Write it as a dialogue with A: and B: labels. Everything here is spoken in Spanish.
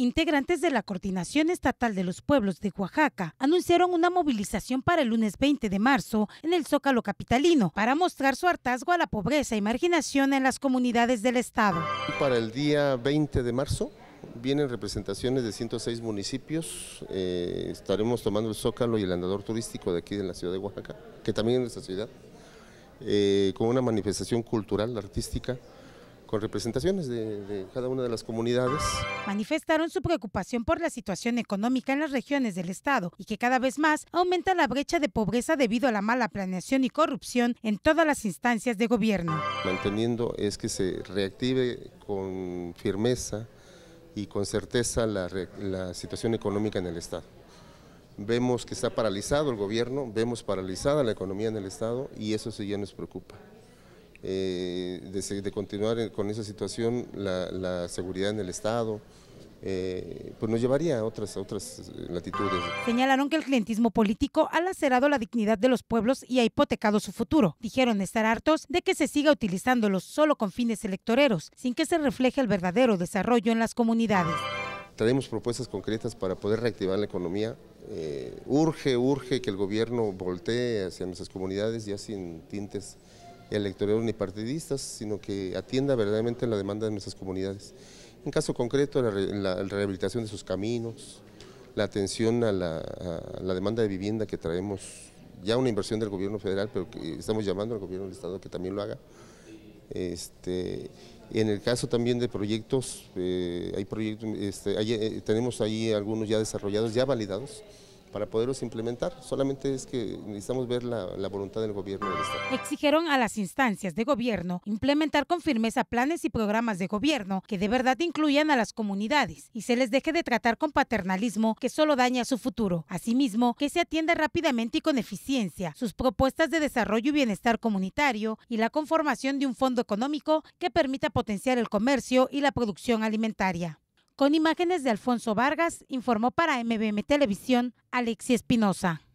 A: Integrantes de la Coordinación Estatal de los Pueblos de Oaxaca anunciaron una movilización para el lunes 20 de marzo en el Zócalo Capitalino para mostrar su hartazgo a la pobreza y marginación en las comunidades del Estado.
B: Para el día 20 de marzo vienen representaciones de 106 municipios, eh, estaremos tomando el Zócalo y el andador turístico de aquí de la ciudad de Oaxaca, que también es nuestra ciudad, eh, con una manifestación cultural, artística, con representaciones de, cada una de las comunidades.
A: Manifestaron su preocupación por la situación económica en las regiones del Estado y que cada vez más aumenta la brecha de pobreza debido a la mala planeación y corrupción en todas las instancias de gobierno.
B: Manteniendo es que se reactive con firmeza y con certeza la, la situación económica en el Estado vemos que está paralizado el gobierno, vemos paralizada la economía en el Estado y eso sí ya nos preocupa. Eh, de, continuar con esa situación, la, seguridad en el Estado, eh, pues nos llevaría a otras, otras eh, latitudes.
A: Señalaron que el clientismo político ha lacerado la dignidad de los pueblos y ha hipotecado su futuro. Dijeron estar hartos de que se siga utilizándolos solo con fines electoreros, sin que se refleje el verdadero desarrollo en las comunidades.
B: Traemos propuestas concretas para poder reactivar la economía. urge, urge que el gobierno voltee hacia nuestras comunidades ya sin tintes electorales ni partidistas, sino que atienda verdaderamente la demanda de nuestras comunidades. En caso concreto, la, rehabilitación de sus caminos, la atención a la, demanda de vivienda que traemos, ya una inversión del gobierno federal, pero que estamos llamando al gobierno del Estado que también lo haga. Este, en el caso también de proyectos, eh, hay proyectos este, eh, tenemos ahí algunos ya desarrollados, ya validados, para poderlos implementar. Solamente es que necesitamos ver la, voluntad del gobierno
A: Exigieron a las instancias de gobierno implementar con firmeza planes y programas de gobierno que de verdad incluyan a las comunidades y se les deje de tratar con paternalismo que solo daña su futuro. Asimismo, que se atienda rápidamente y con eficiencia sus propuestas de desarrollo y bienestar comunitario y la conformación de un fondo económico que permita potenciar el comercio y la producción alimentaria. Con imágenes de Alfonso Vargas, informó para MBM Televisión Alexi Espinosa.